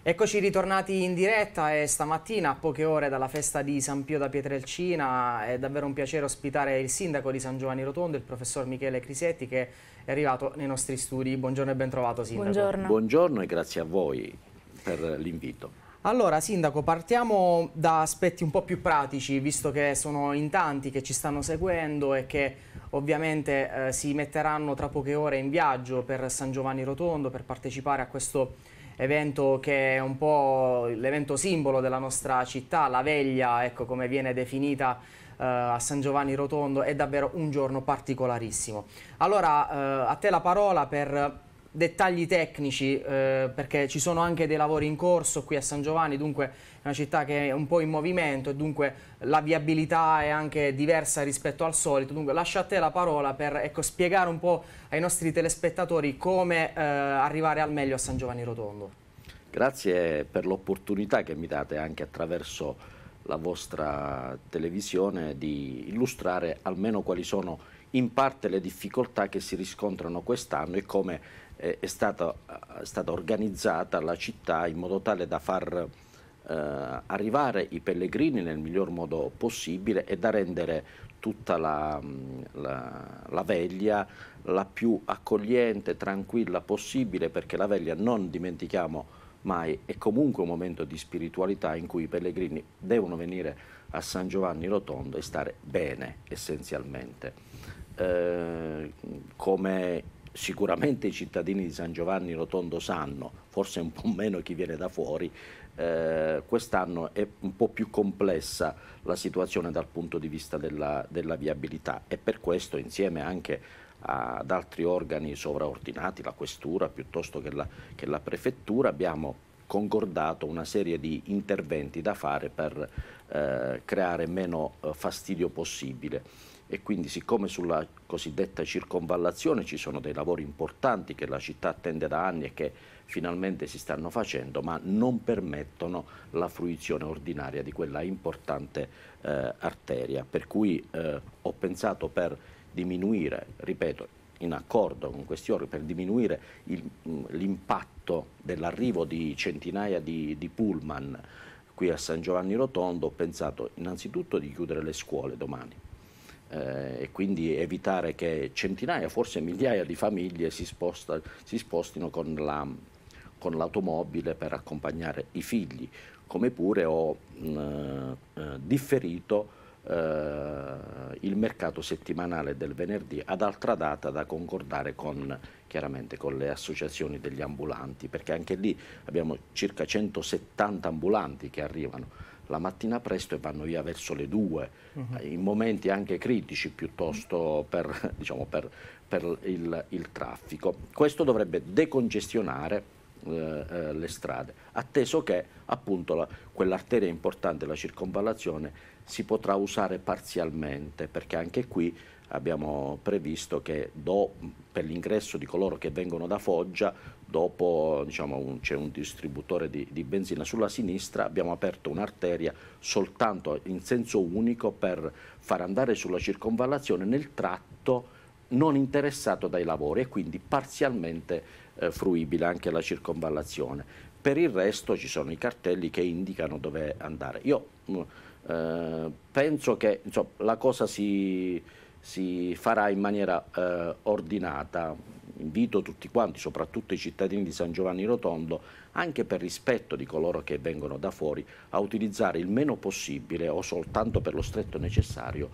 Eccoci ritornati in diretta e stamattina a poche ore dalla festa di San Pio da Pietrelcina è davvero un piacere ospitare il sindaco di San Giovanni Rotondo, il professor Michele Crisetti che è arrivato nei nostri studi. Buongiorno e bentrovato sindaco. Buongiorno. Buongiorno e grazie a voi per l'invito. Allora Sindaco, partiamo da aspetti un po' più pratici, visto che sono in tanti che ci stanno seguendo e che ovviamente eh, si metteranno tra poche ore in viaggio per San Giovanni Rotondo per partecipare a questo evento che è un po' l'evento simbolo della nostra città, la veglia, ecco come viene definita eh, a San Giovanni Rotondo, è davvero un giorno particolarissimo. Allora, eh, a te la parola per dettagli tecnici eh, perché ci sono anche dei lavori in corso qui a San Giovanni, dunque è una città che è un po' in movimento e dunque la viabilità è anche diversa rispetto al solito, dunque lascio a te la parola per ecco, spiegare un po' ai nostri telespettatori come eh, arrivare al meglio a San Giovanni Rotondo. Grazie per l'opportunità che mi date anche attraverso la vostra televisione di illustrare almeno quali sono in parte le difficoltà che si riscontrano quest'anno e come è, stata, è stata organizzata la città in modo tale da far eh, arrivare i pellegrini nel miglior modo possibile e da rendere tutta la, mm, la, la, veglia la più accogliente, tranquilla possibile, perché la veglia non dimentichiamo mai, è comunque un momento di spiritualità in cui i pellegrini devono venire a San Giovanni Rotondo e stare bene essenzialmente. Eh, come sicuramente i cittadini di San Giovanni Rotondo sanno, forse un po' meno chi viene da fuori, eh, quest'anno è un po' più complessa la situazione dal punto di vista della, della viabilità e per questo insieme anche ad altri organi sovraordinati, la questura piuttosto che la, che la prefettura, abbiamo concordato una serie di interventi da fare per eh, creare meno eh, fastidio possibile e quindi siccome sulla cosiddetta circonvallazione ci sono dei lavori importanti che la città attende da anni e che finalmente si stanno facendo ma non permettono la fruizione ordinaria di quella importante eh, arteria per cui eh, ho pensato per diminuire, ripeto, in accordo con questi organi per diminuire l'impatto dell'arrivo di centinaia di, di pullman qui a San Giovanni Rotondo ho pensato innanzitutto di chiudere le scuole domani eh, e quindi evitare che centinaia, forse migliaia di famiglie si, sposta, si spostino con, la, con, l'automobile per accompagnare i figli, come pure ho mh, mm, eh, differito Uh, il mercato settimanale del venerdì ad altra data da concordare con, chiaramente, con le associazioni degli ambulanti, perché anche lì abbiamo circa 170 ambulanti che arrivano la mattina presto e vanno via verso le 2, uh -huh. in momenti anche critici piuttosto per, diciamo, per, per il, il, traffico. Questo dovrebbe decongestionare eh, eh le strade, atteso che appunto quell'arteria importante, la circonvallazione, si potrà usare parzialmente, perché anche qui abbiamo previsto che do, per l'ingresso di coloro che vengono da Foggia dopo diciamo, c'è un distributore di, di, benzina sulla sinistra, abbiamo aperto un'arteria soltanto in senso unico per far andare sulla circonvallazione nel tratto non interessato dai lavori e quindi parzialmente eh, fruibile anche la circonvallazione. Per il resto ci sono i cartelli che indicano dove andare. Io mm, eh, penso che insomma, la cosa si si farà in maniera eh, ordinata. Invito tutti quanti, soprattutto i cittadini di San Giovanni Rotondo, anche per rispetto di coloro che vengono da fuori, a utilizzare il meno possibile o soltanto per lo stretto necessario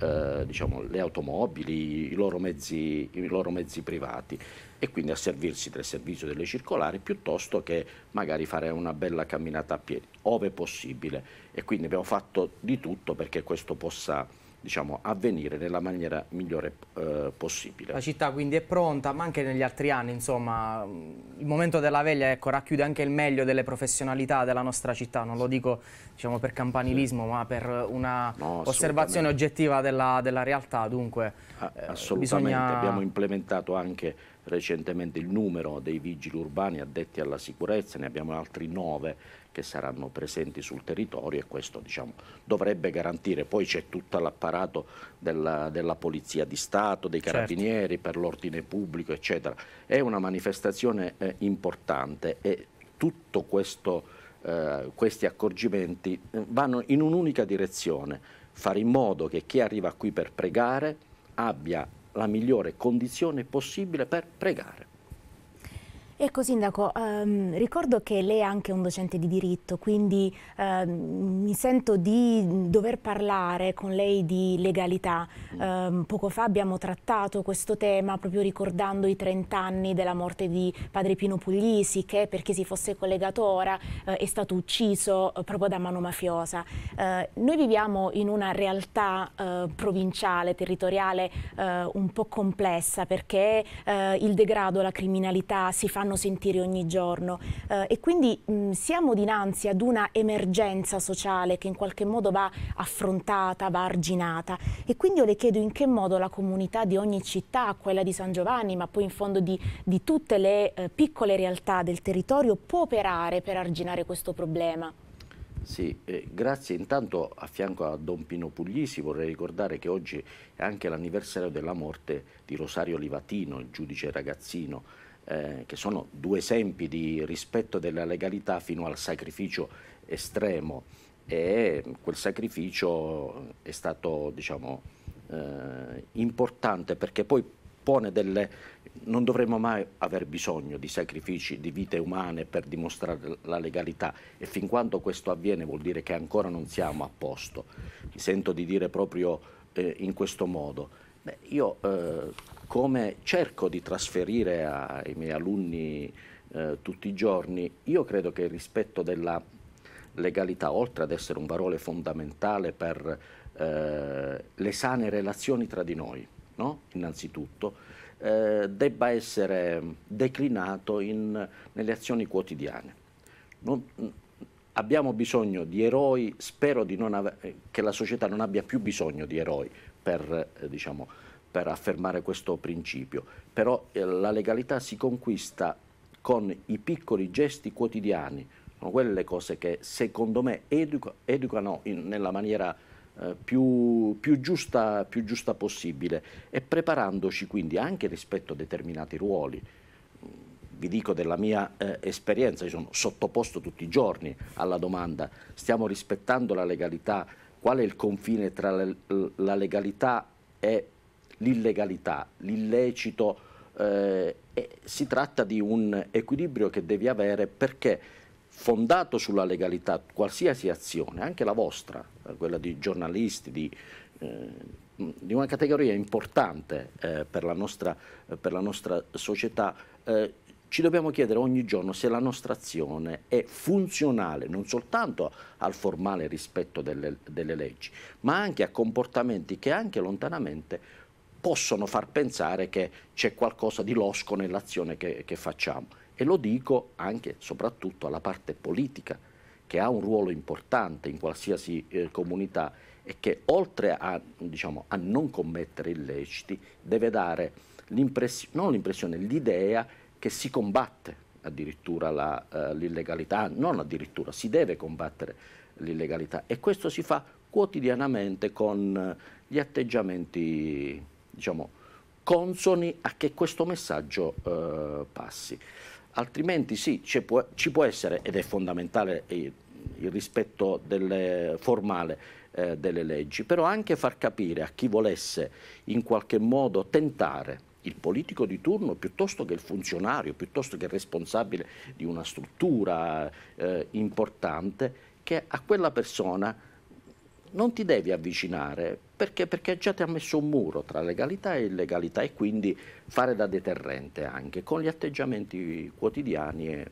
eh, diciamo, le automobili, i loro, mezzi, i loro mezzi privati e quindi a servirsi del servizio delle circolari piuttosto che magari fare una bella camminata a piedi, ove possibile. E quindi abbiamo fatto di tutto perché questo possa diciamo, avvenire nella maniera migliore eh, possibile. La città quindi è pronta, ma anche negli altri anni, insomma, il momento della veglia ecco, racchiude anche il meglio delle professionalità della nostra città, non lo dico diciamo, per campanilismo, ma per una no, osservazione oggettiva della, della, realtà, dunque ah, assolutamente, bisogna... abbiamo implementato anche recentemente il numero dei vigili urbani addetti alla sicurezza, ne abbiamo altri nove che saranno presenti sul territorio e questo diciamo, dovrebbe garantire. Poi c'è tutto l'apparato della, della, Polizia di Stato, dei certo. carabinieri certo. per l'ordine pubblico, eccetera. È una manifestazione eh, importante e tutti questo... Eh, questi accorgimenti eh, vanno in un'unica direzione, fare in modo che chi arriva qui per pregare abbia la migliore condizione possibile per pregare. Ecco Sindaco, ehm, ricordo che lei è anche un docente di diritto, quindi ehm, mi sento di dover parlare con lei di legalità. Ehm, poco fa abbiamo trattato questo tema proprio ricordando i 30 anni della morte di padre Pino Puglisi che per chi si fosse collegato ora eh, è stato ucciso eh, proprio da mano mafiosa. Eh, noi viviamo in una realtà eh, provinciale, territoriale eh, un po' complessa perché eh, il degrado, la criminalità si fanno fanno sentire ogni giorno eh, e quindi mh, siamo dinanzi ad una emergenza sociale che in qualche modo va affrontata, va arginata e quindi io le chiedo in che modo la comunità di ogni città, quella di San Giovanni, ma poi in fondo di, di tutte le eh, piccole realtà del territorio può operare per arginare questo problema. Sì, eh, grazie. Intanto a fianco a Don Pino Puglisi vorrei ricordare che oggi è anche l'anniversario della morte di Rosario Livatino, il giudice ragazzino eh, che sono due esempi di rispetto della legalità fino al sacrificio estremo e quel sacrificio è stato diciamo, eh, importante perché poi pone delle... non dovremmo mai aver bisogno di sacrifici di vite umane per dimostrare la legalità e fin quando questo avviene vuol dire che ancora non siamo a posto. Mi sento di dire proprio eh, in questo modo. Beh, io eh, come cerco di trasferire ai miei alunni eh, tutti i giorni, io credo che il rispetto della legalità, oltre ad essere un valore fondamentale per eh, le sane relazioni tra di noi, no? innanzitutto, eh, debba essere declinato in, nelle azioni quotidiane. Non, abbiamo bisogno di eroi, spero di che la società non abbia più bisogno di eroi per eh, diciamo, per affermare questo principio, però eh, la legalità si conquista con i piccoli gesti quotidiani, sono quelle le cose che secondo me educa, educano in, nella maniera eh, più, più, giusta, più giusta possibile e preparandoci quindi anche rispetto a determinati ruoli vi dico della mia eh, esperienza, io sono sottoposto tutti i giorni alla domanda, stiamo rispettando la legalità, qual è il confine tra le, la legalità e l'illegalità, l'illecito, eh, si tratta di un equilibrio che devi avere perché fondato sulla legalità qualsiasi azione, anche la vostra, eh, quella di giornalisti, di, eh, di una categoria importante eh, per, la nostra, per, la nostra, società, eh, ci dobbiamo chiedere ogni giorno se la nostra azione è funzionale non soltanto al formale rispetto delle, delle leggi, ma anche a comportamenti che anche lontanamente possono far pensare che c'è qualcosa di losco nell'azione che, che facciamo. E lo dico anche e soprattutto alla parte politica, che ha un ruolo importante in qualsiasi eh, comunità e che oltre a, diciamo, a non commettere illeciti deve dare non l'impressione, l'idea che si combatte addirittura la, uh, l'illegalità, non addirittura, si deve combattere l'illegalità e questo si fa quotidianamente con eh, gli atteggiamenti diciamo, consoni a che questo messaggio eh, passi. Altrimenti sì, ci può, ci può, essere, ed è fondamentale il, il rispetto delle, formale eh, delle leggi, però anche far capire a chi volesse in qualche modo tentare il politico di turno piuttosto che il funzionario, piuttosto che il responsabile di una struttura eh, importante, che a quella persona non ti devi avvicinare perché, perché già ti ha messo un muro tra legalità e illegalità e quindi fare da deterrente anche con gli atteggiamenti quotidiani e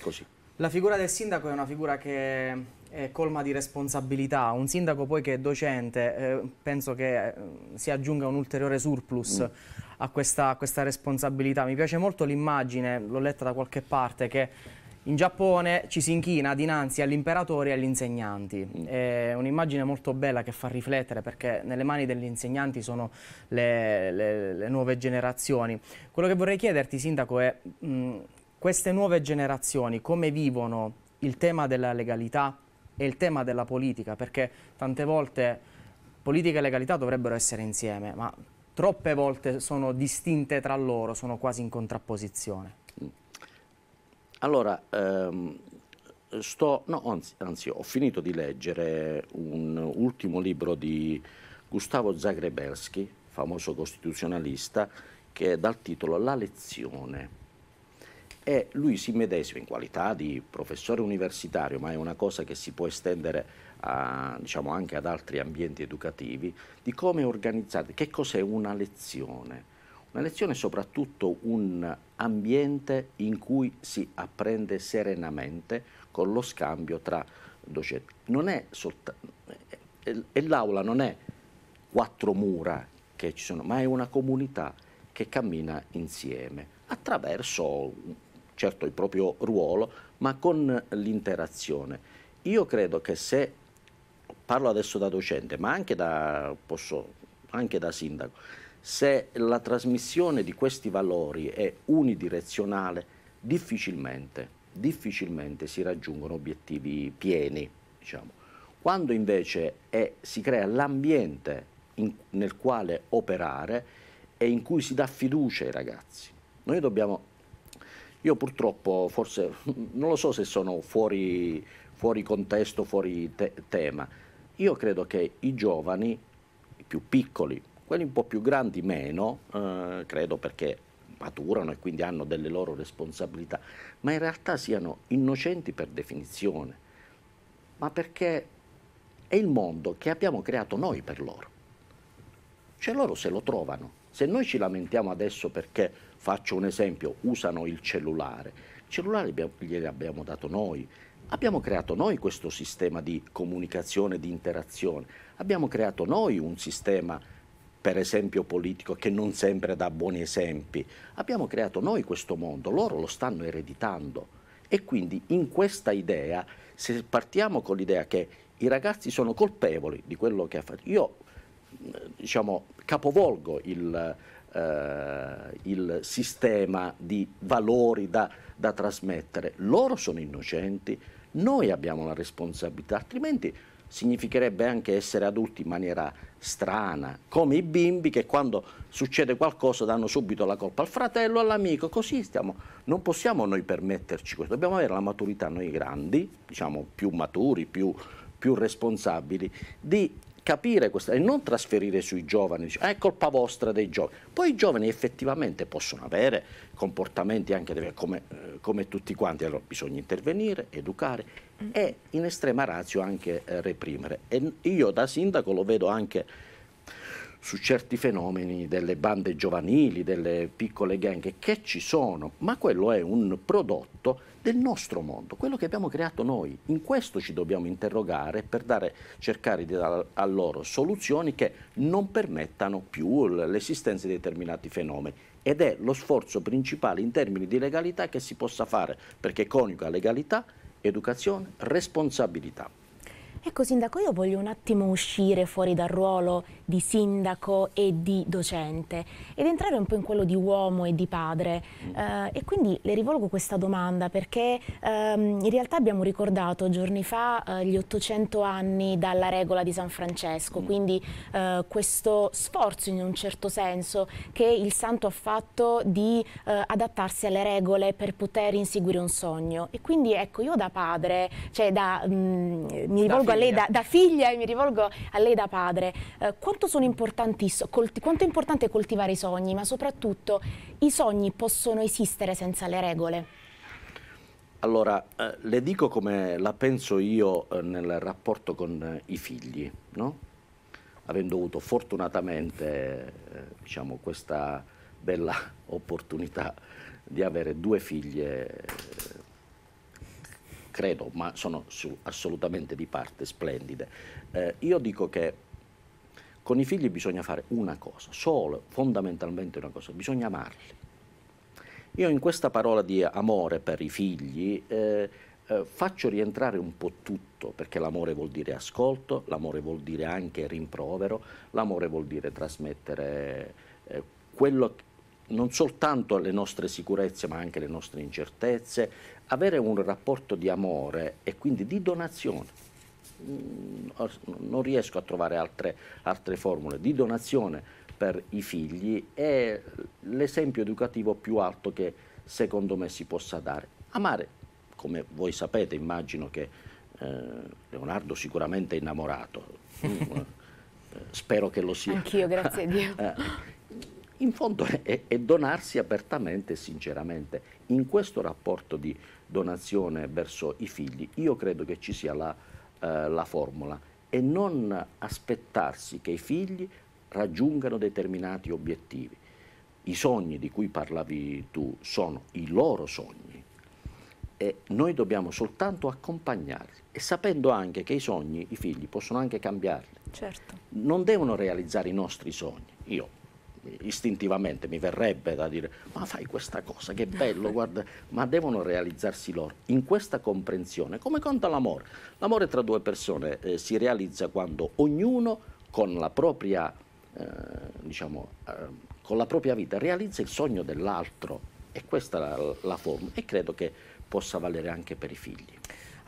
così. La figura del sindaco è una figura che è colma di responsabilità, un sindaco poi che è docente, eh, penso che eh, si aggiunga un ulteriore surplus mm. a, questa, a questa responsabilità. Mi piace molto l'immagine, l'ho letta da qualche parte, che in Giappone ci si inchina dinanzi all'imperatore e agli insegnanti. Mm. È un'immagine molto bella che fa riflettere perché nelle mani degli insegnanti sono le, le, le nuove generazioni. Quello che vorrei chiederti, Sindaco, è mh, mm, queste nuove generazioni come vivono il tema della legalità e il tema della politica? Perché tante volte politica e legalità dovrebbero essere insieme, ma troppe volte sono distinte tra loro, sono quasi in contrapposizione. Allora, ehm, sto, no, anzi, anzi, ho finito di leggere un ultimo libro di Gustavo Zagrebelski, famoso costituzionalista, che è dal titolo La lezione. E lui si medesima in qualità di professore universitario, ma è una cosa che si può estendere a, diciamo, anche ad altri ambienti educativi, di come organizzare, organizzata, che cos'è una lezione lezione è soprattutto un ambiente in cui si apprende serenamente con lo scambio tra docenti. Eh, eh, e l'aula non è quattro mura che ci sono, ma è una comunità che cammina insieme attraverso certo il proprio ruolo, ma con l'interazione. Io credo che se parlo adesso da docente, ma anche da, posso, anche da sindaco, se la trasmissione di questi valori è unidirezionale, difficilmente, difficilmente si raggiungono obiettivi pieni. Diciamo. Quando invece è, si crea l'ambiente nel quale operare e in cui si dà fiducia ai ragazzi, noi dobbiamo io purtroppo, forse, non lo so se sono fuori, fuori contesto, fuori te tema, io credo che i giovani, i più piccoli, quelli un po' più grandi meno, eh, credo perché maturano e quindi hanno delle loro responsabilità, ma in realtà siano innocenti per definizione, ma perché è il mondo che abbiamo creato noi per loro. Cioè loro se lo trovano. Se noi ci lamentiamo adesso perché, faccio un esempio, usano il cellulare, il cellulare gliel'abbiamo dato noi, Abbiamo creato noi questo sistema di comunicazione, di interazione, abbiamo creato noi un sistema di per esempio politico, che non sempre dà buoni esempi. Abbiamo creato noi questo mondo, loro lo stanno ereditando. E quindi in questa idea, se partiamo con l'idea che i ragazzi sono colpevoli di quello che ha fatto, io diciamo, capovolgo il, eh, il sistema di valori da, da trasmettere. Loro sono innocenti, noi abbiamo la responsabilità, altrimenti significherebbe anche essere adulti in maniera strana, come i bimbi che quando succede qualcosa danno subito la colpa al fratello, all'amico, così stiamo, non possiamo noi permetterci questo, dobbiamo avere la maturità noi grandi, diciamo più maturi, più, più responsabili, di capire questo e non trasferire sui giovani, dice, ah, è colpa vostra dei giovani. Poi i giovani effettivamente possono avere comportamenti anche come, eh, come tutti quanti, allora bisogna intervenire, educare e in estrema razio anche eh, reprimere. E io da sindaco lo vedo anche su certi fenomeni delle bande giovanili, delle piccole gang che ci sono, ma quello è un prodotto del nostro mondo, quello che abbiamo creato noi. In questo ci dobbiamo interrogare per dare, cercare di dare a loro soluzioni che non permettano più l'esistenza di determinati fenomeni. Ed è lo sforzo principale in termini di legalità che si possa fare, perché coniuga legalità educazione, responsabilità. Ecco Sindaco, io voglio un attimo uscire fuori dal ruolo di sindaco e di docente ed entrare un po' in quello di uomo e di padre eh, e quindi le rivolgo questa domanda perché ehm, in realtà abbiamo ricordato giorni fa eh, gli 800 anni dalla regola di San Francesco, mm. quindi eh, questo sforzo in un certo senso che il santo ha fatto di eh, adattarsi alle regole per poter inseguire un sogno e quindi ecco io da padre, cioè da, mh, mm, mi rivolgo da lei da, da, figlia e mi rivolgo a lei da padre. Eh, quanto, quanto, è importante coltivare i sogni, ma soprattutto i sogni possono esistere senza le regole? Allora, eh, le dico come la penso io eh, nel rapporto con eh, i figli, no? avendo avuto fortunatamente eh, diciamo, questa bella opportunità di avere due figlie eh, credo, ma sono su, assolutamente di parte, splendide. Eh, io dico che con i figli bisogna fare una cosa, solo, fondamentalmente una cosa, bisogna amarli. Io in questa parola di amore per i figli eh, eh, faccio rientrare un po' tutto, perché l'amore vuol dire ascolto, l'amore vuol dire anche rimprovero, l'amore vuol dire trasmettere eh, quello che non soltanto alle nostre sicurezze ma anche alle nostre incertezze, avere un rapporto di amore e quindi di donazione. Mm, non riesco a trovare altre, altre formule di donazione per i figli è l'esempio educativo più alto che secondo me si possa dare. Amare, come voi sapete, immagino che eh, Leonardo sicuramente è innamorato. Mm, eh, spero che lo sia. Anch'io, grazie a Dio. Eh, in fondo è, è, donarsi apertamente e sinceramente. In questo rapporto di donazione verso i figli io credo che ci sia la, eh, la formula e non aspettarsi che i figli raggiungano determinati obiettivi. I sogni di cui parlavi tu sono i loro sogni e noi dobbiamo soltanto accompagnarli e sapendo anche che i sogni, i figli possono anche cambiarli. Certo. Non devono realizzare i nostri sogni. Io istintivamente mi verrebbe da dire ma fai questa cosa, che bello, guarda, ma devono realizzarsi loro in questa comprensione, come conta l'amore. L'amore tra due persone eh, si realizza quando ognuno con la propria, eh, diciamo, eh, con la propria vita realizza il sogno dell'altro e questa è la, la forma e credo che possa valere anche per i figli.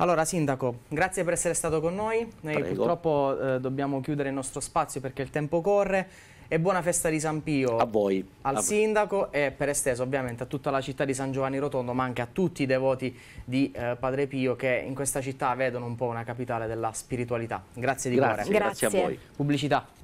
Allora Sindaco, grazie per essere stato con noi, noi Prego. purtroppo eh, dobbiamo chiudere il nostro spazio perché il tempo corre e buona festa di San Pio. A voi. Al a sindaco voi. e per esteso ovviamente a tutta la città di San Giovanni Rotondo, ma anche a tutti i devoti di eh, Padre Pio che in questa città vedono un po' una capitale della spiritualità. Grazie di grazie, cuore. Grazie. grazie a voi. Pubblicità.